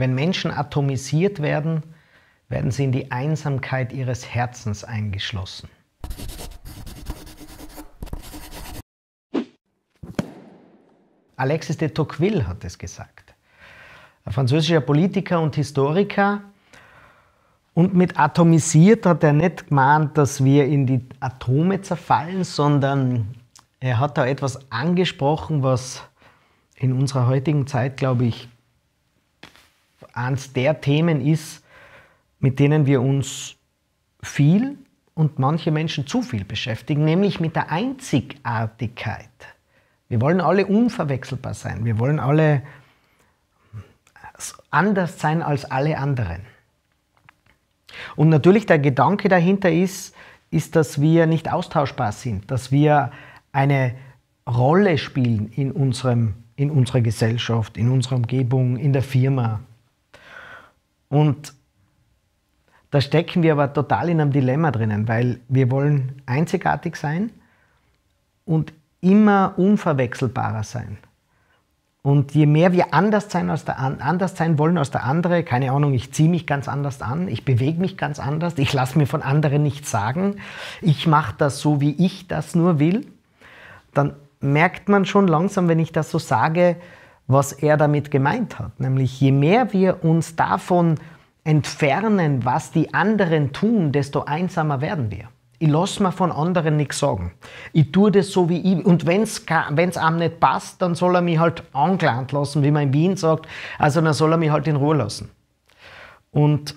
Wenn Menschen atomisiert werden, werden sie in die Einsamkeit ihres Herzens eingeschlossen. Alexis de Tocqueville hat es gesagt, ein französischer Politiker und Historiker. Und mit atomisiert hat er nicht gemeint, dass wir in die Atome zerfallen, sondern er hat da etwas angesprochen, was in unserer heutigen Zeit, glaube ich, eines der Themen ist, mit denen wir uns viel und manche Menschen zu viel beschäftigen, nämlich mit der Einzigartigkeit. Wir wollen alle unverwechselbar sein. Wir wollen alle anders sein als alle anderen. Und natürlich der Gedanke dahinter ist, ist, dass wir nicht austauschbar sind, dass wir eine Rolle spielen in, unserem, in unserer Gesellschaft, in unserer Umgebung, in der Firma. Und da stecken wir aber total in einem Dilemma drinnen, weil wir wollen einzigartig sein und immer unverwechselbarer sein. Und je mehr wir anders sein, als der, anders sein wollen als der andere, keine Ahnung, ich ziehe mich ganz anders an, ich bewege mich ganz anders, ich lasse mir von anderen nichts sagen, ich mache das so, wie ich das nur will, dann merkt man schon langsam, wenn ich das so sage, was er damit gemeint hat. Nämlich je mehr wir uns davon entfernen, was die anderen tun, desto einsamer werden wir. Ich lasse mir von anderen nichts sagen. Ich tue das so wie ich. Und wenn es einem nicht passt, dann soll er mich halt angelangt lassen, wie man in Wien sagt. Also dann soll er mich halt in Ruhe lassen. Und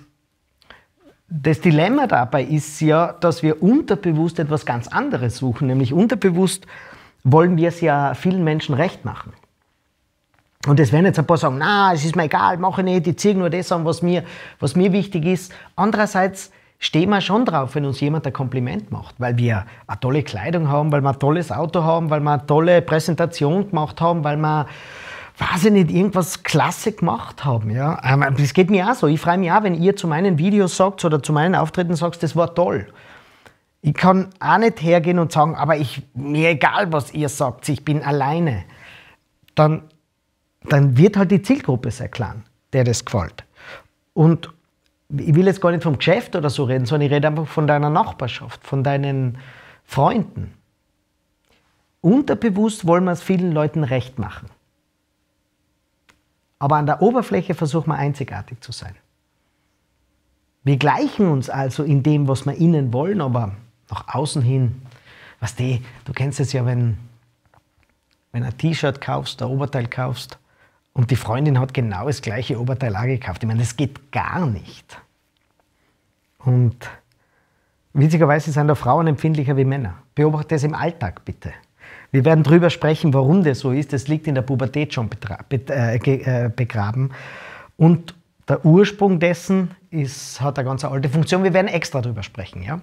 das Dilemma dabei ist ja, dass wir unterbewusst etwas ganz anderes suchen. Nämlich unterbewusst wollen wir es ja vielen Menschen recht machen. Und es werden jetzt ein paar sagen, na, es ist mir egal, mache nicht, ich ziehe nur das an, was mir, was mir wichtig ist. Andererseits stehen wir schon drauf, wenn uns jemand ein Kompliment macht, weil wir eine tolle Kleidung haben, weil wir ein tolles Auto haben, weil wir eine tolle Präsentation gemacht haben, weil wir weiß ich nicht, irgendwas klasse gemacht haben. Ja? Das geht mir auch so. Ich freue mich auch, wenn ihr zu meinen Videos sagt oder zu meinen Auftritten sagt, das war toll. Ich kann auch nicht hergehen und sagen, aber ich, mir egal, was ihr sagt, ich bin alleine. Dann dann wird halt die Zielgruppe sehr klein, der das gefällt. Und ich will jetzt gar nicht vom Geschäft oder so reden, sondern ich rede einfach von deiner Nachbarschaft, von deinen Freunden. Unterbewusst wollen wir es vielen Leuten recht machen. Aber an der Oberfläche versuchen wir einzigartig zu sein. Wir gleichen uns also in dem, was wir innen wollen, aber nach außen hin, was die, du kennst es ja, wenn, wenn ein T-Shirt kaufst, ein Oberteil kaufst, und die Freundin hat genau das gleiche Oberteil auch gekauft. Ich meine, das geht gar nicht. Und witzigerweise sind da Frauen empfindlicher wie Männer. Beobachte es im Alltag bitte. Wir werden drüber sprechen, warum das so ist. Das liegt in der Pubertät schon äh, äh, begraben. Und der Ursprung dessen ist, hat eine ganz alte Funktion. Wir werden extra drüber sprechen. Ja?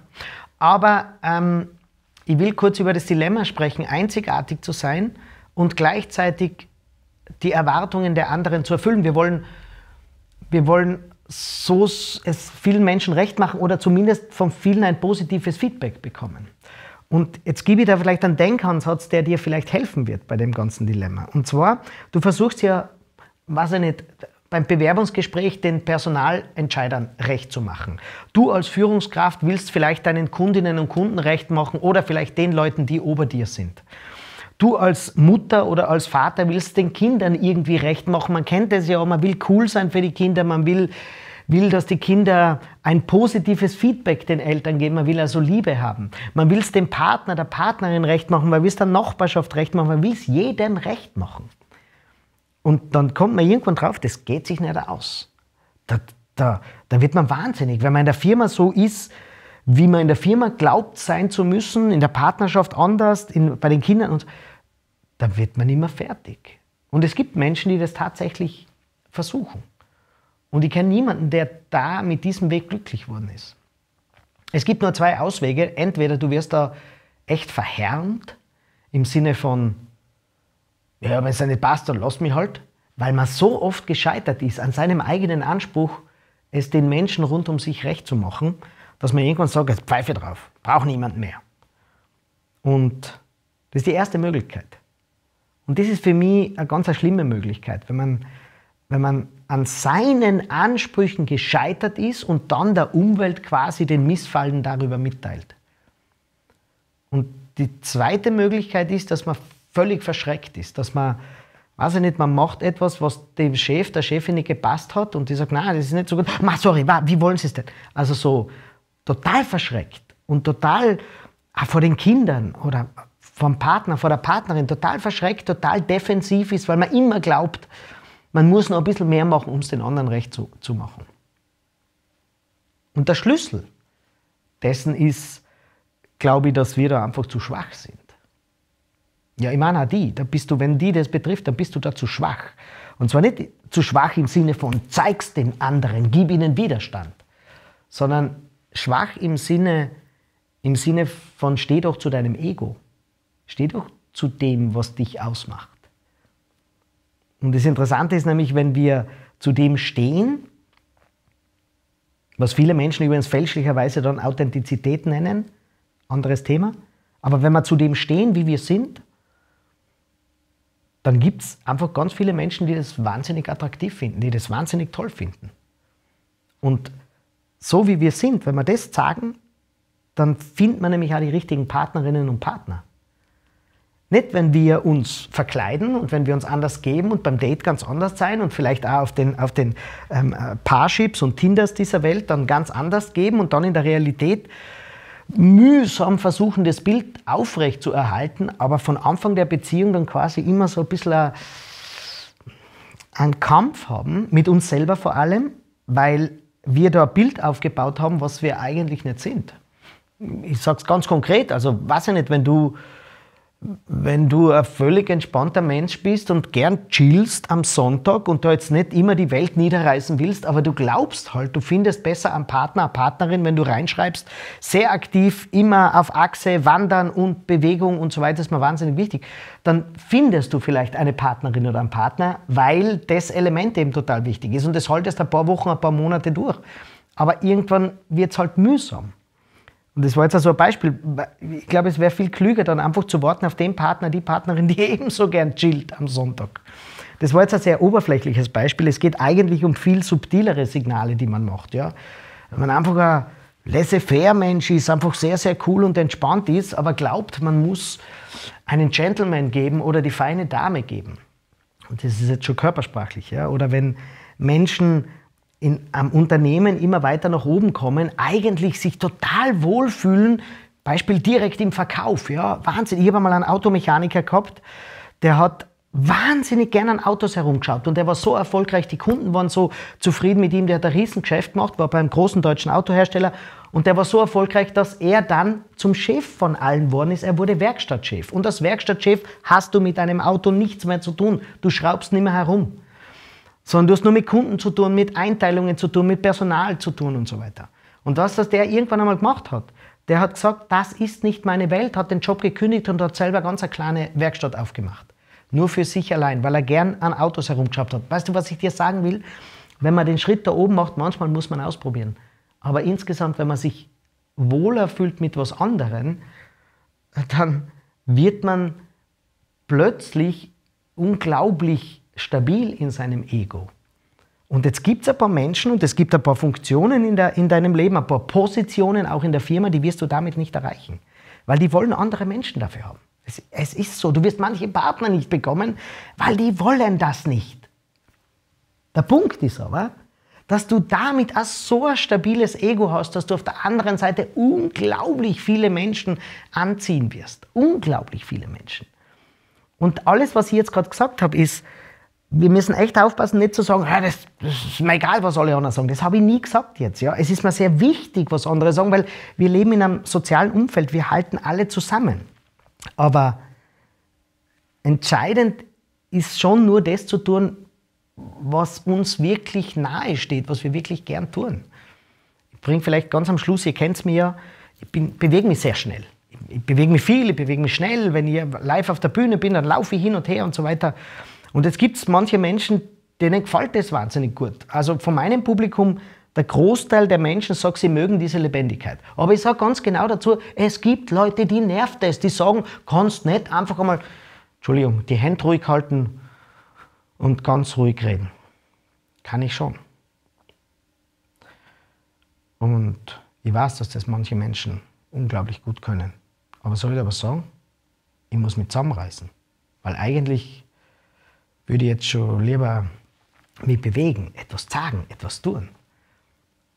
Aber ähm, ich will kurz über das Dilemma sprechen, einzigartig zu sein und gleichzeitig die Erwartungen der anderen zu erfüllen. Wir wollen, wir wollen so es vielen Menschen recht machen oder zumindest von vielen ein positives Feedback bekommen. Und jetzt gebe ich dir vielleicht einen Denkansatz, der dir vielleicht helfen wird bei dem ganzen Dilemma. Und zwar, du versuchst ja, weiß ich nicht, beim Bewerbungsgespräch den Personalentscheidern recht zu machen. Du als Führungskraft willst vielleicht deinen Kundinnen und Kunden recht machen oder vielleicht den Leuten, die ober dir sind du als Mutter oder als Vater willst den Kindern irgendwie recht machen. Man kennt das ja, man will cool sein für die Kinder, man will, will, dass die Kinder ein positives Feedback den Eltern geben, man will also Liebe haben. Man will es dem Partner, der Partnerin recht machen, man will es der Nachbarschaft recht machen, man will es jedem recht machen. Und dann kommt man irgendwann drauf, das geht sich nicht aus. Da, da, da wird man wahnsinnig, wenn man in der Firma so ist, wie man in der Firma glaubt sein zu müssen, in der Partnerschaft anders, in, bei den Kindern und so, dann wird man immer fertig. Und es gibt Menschen, die das tatsächlich versuchen. Und ich kenne niemanden, der da mit diesem Weg glücklich worden ist. Es gibt nur zwei Auswege. Entweder du wirst da echt verhärmt im Sinne von, ja, wenn es nicht passt, dann lass mich halt, weil man so oft gescheitert ist an seinem eigenen Anspruch, es den Menschen rund um sich recht zu machen, dass man irgendwann sagt, jetzt pfeife drauf, braucht niemand mehr. Und das ist die erste Möglichkeit. Und das ist für mich eine ganz schlimme Möglichkeit, wenn man, wenn man an seinen Ansprüchen gescheitert ist und dann der Umwelt quasi den Missfallen darüber mitteilt. Und die zweite Möglichkeit ist, dass man völlig verschreckt ist, dass man, weiß ich nicht, man macht etwas, was dem Chef, der Chefin nicht gepasst hat und die sagt, nein, das ist nicht so gut, Ma, sorry, wie wollen Sie es denn? Also so total verschreckt und total vor den Kindern oder vom Partner, vor der Partnerin total verschreckt, total defensiv ist, weil man immer glaubt, man muss noch ein bisschen mehr machen, um es den anderen recht zu, zu machen. Und der Schlüssel dessen ist, glaube ich, dass wir da einfach zu schwach sind. Ja, ich meine auch die, da bist du, wenn die das betrifft, dann bist du da zu schwach. Und zwar nicht zu schwach im Sinne von zeigst den anderen, gib ihnen Widerstand, sondern schwach im Sinne, im Sinne von steh doch zu deinem Ego. Steh doch zu dem, was dich ausmacht. Und das Interessante ist nämlich, wenn wir zu dem stehen, was viele Menschen übrigens fälschlicherweise dann Authentizität nennen, anderes Thema, aber wenn wir zu dem stehen, wie wir sind, dann gibt es einfach ganz viele Menschen, die das wahnsinnig attraktiv finden, die das wahnsinnig toll finden. Und so wie wir sind, wenn wir das sagen, dann findet man nämlich auch die richtigen Partnerinnen und Partner. Nicht, wenn wir uns verkleiden und wenn wir uns anders geben und beim Date ganz anders sein und vielleicht auch auf den, auf den ähm, äh, Paarships und Tinders dieser Welt dann ganz anders geben und dann in der Realität mühsam versuchen, das Bild aufrecht zu erhalten, aber von Anfang der Beziehung dann quasi immer so ein bisschen äh, einen Kampf haben, mit uns selber vor allem, weil wir da ein Bild aufgebaut haben, was wir eigentlich nicht sind. Ich sage es ganz konkret, also weiß ich nicht, wenn du wenn du ein völlig entspannter Mensch bist und gern chillst am Sonntag und da jetzt nicht immer die Welt niederreißen willst, aber du glaubst halt, du findest besser einen Partner, eine Partnerin, wenn du reinschreibst, sehr aktiv, immer auf Achse, Wandern und Bewegung und so weiter ist mir wahnsinnig wichtig, dann findest du vielleicht eine Partnerin oder einen Partner, weil das Element eben total wichtig ist und das haltest ein paar Wochen, ein paar Monate durch. Aber irgendwann wird es halt mühsam. Und das war jetzt auch so ein Beispiel. Ich glaube, es wäre viel klüger, dann einfach zu warten auf den Partner, die Partnerin, die ebenso gern chillt am Sonntag. Das war jetzt ein sehr oberflächliches Beispiel. Es geht eigentlich um viel subtilere Signale, die man macht. Ja? Wenn man einfach ein Laissez-faire-Mensch ist, einfach sehr, sehr cool und entspannt ist, aber glaubt, man muss einen Gentleman geben oder die feine Dame geben. Und das ist jetzt schon körpersprachlich. Ja? Oder wenn Menschen in, am Unternehmen immer weiter nach oben kommen, eigentlich sich total wohlfühlen, Beispiel direkt im Verkauf. Ja, Wahnsinn. Ich habe einmal einen Automechaniker gehabt, der hat wahnsinnig gerne an Autos herumgeschaut und der war so erfolgreich, die Kunden waren so zufrieden mit ihm, der hat ein Riesengeschäft gemacht, war beim großen deutschen Autohersteller und der war so erfolgreich, dass er dann zum Chef von allen worden ist, er wurde Werkstattchef und als Werkstattchef hast du mit einem Auto nichts mehr zu tun, du schraubst nicht mehr herum sondern du hast nur mit Kunden zu tun, mit Einteilungen zu tun, mit Personal zu tun und so weiter. Und was das der irgendwann einmal gemacht hat, der hat gesagt, das ist nicht meine Welt, hat den Job gekündigt und hat selber ganz eine kleine Werkstatt aufgemacht. Nur für sich allein, weil er gern an Autos herumgeschaut hat. Weißt du, was ich dir sagen will? Wenn man den Schritt da oben macht, manchmal muss man ausprobieren. Aber insgesamt, wenn man sich wohler fühlt mit was anderem, dann wird man plötzlich unglaublich stabil in seinem Ego. Und jetzt gibt es ein paar Menschen und es gibt ein paar Funktionen in, der, in deinem Leben, ein paar Positionen auch in der Firma, die wirst du damit nicht erreichen. Weil die wollen andere Menschen dafür haben. Es, es ist so, du wirst manche Partner nicht bekommen, weil die wollen das nicht. Der Punkt ist aber, dass du damit auch so ein stabiles Ego hast, dass du auf der anderen Seite unglaublich viele Menschen anziehen wirst. Unglaublich viele Menschen. Und alles, was ich jetzt gerade gesagt habe, ist, wir müssen echt aufpassen, nicht zu sagen, ah, das, das, ist mir egal, was alle anderen sagen. Das habe ich nie gesagt jetzt. Ja. Es ist mir sehr wichtig, was andere sagen, weil wir leben in einem sozialen Umfeld, wir halten alle zusammen. Aber entscheidend ist schon nur das zu tun, was uns wirklich nahe steht, was wir wirklich gern tun. Ich bringe vielleicht ganz am Schluss, ihr kennt es mir ja, ich bewege mich sehr schnell. Ich bewege mich viel, ich bewege mich schnell. Wenn ich live auf der Bühne bin, dann laufe ich hin und her und so weiter. Und jetzt gibt es manche Menschen, denen gefällt das wahnsinnig gut. Also von meinem Publikum, der Großteil der Menschen sagt, sie mögen diese Lebendigkeit. Aber ich sage ganz genau dazu, es gibt Leute, die nervt es, die sagen, kannst nicht einfach einmal, Entschuldigung, die Hände ruhig halten und ganz ruhig reden. Kann ich schon. Und ich weiß, dass das manche Menschen unglaublich gut können. Aber soll ich aber sagen, ich muss mich zusammenreißen. Weil eigentlich würde jetzt schon lieber mich bewegen, etwas sagen, etwas tun.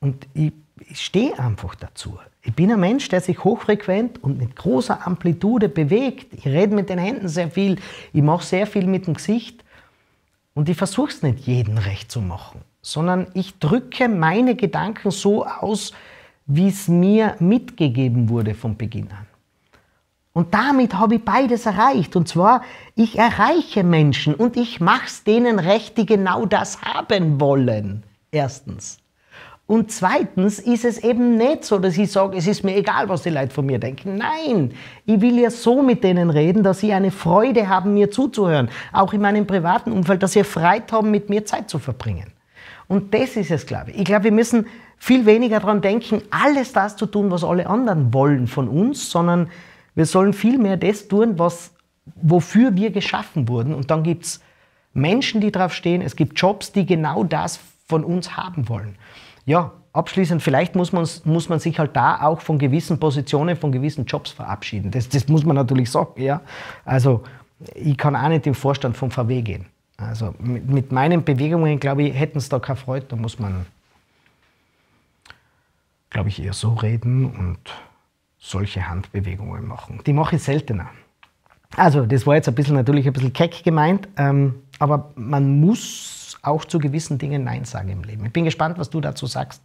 Und ich, ich stehe einfach dazu. Ich bin ein Mensch, der sich hochfrequent und mit großer Amplitude bewegt. Ich rede mit den Händen sehr viel, ich mache sehr viel mit dem Gesicht. Und ich versuche es nicht jedem recht zu machen, sondern ich drücke meine Gedanken so aus, wie es mir mitgegeben wurde von Beginn an. Und damit habe ich beides erreicht. Und zwar, ich erreiche Menschen und ich mache es denen recht, die genau das haben wollen. Erstens. Und zweitens ist es eben nicht so, dass ich sage, es ist mir egal, was die Leute von mir denken. Nein, ich will ja so mit denen reden, dass sie eine Freude haben, mir zuzuhören. Auch in meinem privaten Umfeld, dass sie Freude haben, mit mir Zeit zu verbringen. Und das ist es, glaube ich. Ich glaube, wir müssen viel weniger daran denken, alles das zu tun, was alle anderen wollen von uns, sondern wir sollen vielmehr das tun, was, wofür wir geschaffen wurden. Und dann gibt es Menschen, die drauf stehen. Es gibt Jobs, die genau das von uns haben wollen. Ja, abschließend, vielleicht muss man, muss man sich halt da auch von gewissen Positionen, von gewissen Jobs verabschieden. Das, das muss man natürlich sagen. Ja? Also, ich kann auch nicht im Vorstand vom VW gehen. Also, mit, mit meinen Bewegungen, glaube ich, hätten es da keine Freude. Da muss man, glaube ich, eher so reden und solche Handbewegungen machen. Die mache ich seltener. Also, das war jetzt ein bisschen natürlich ein bisschen keck gemeint, ähm, aber man muss auch zu gewissen Dingen Nein sagen im Leben. Ich bin gespannt, was du dazu sagst.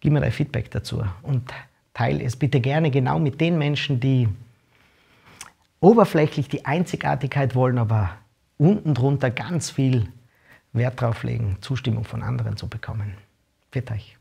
Gib mir dein Feedback dazu und teile es bitte gerne genau mit den Menschen, die oberflächlich die Einzigartigkeit wollen, aber unten drunter ganz viel Wert drauf legen, Zustimmung von anderen zu bekommen. Für euch.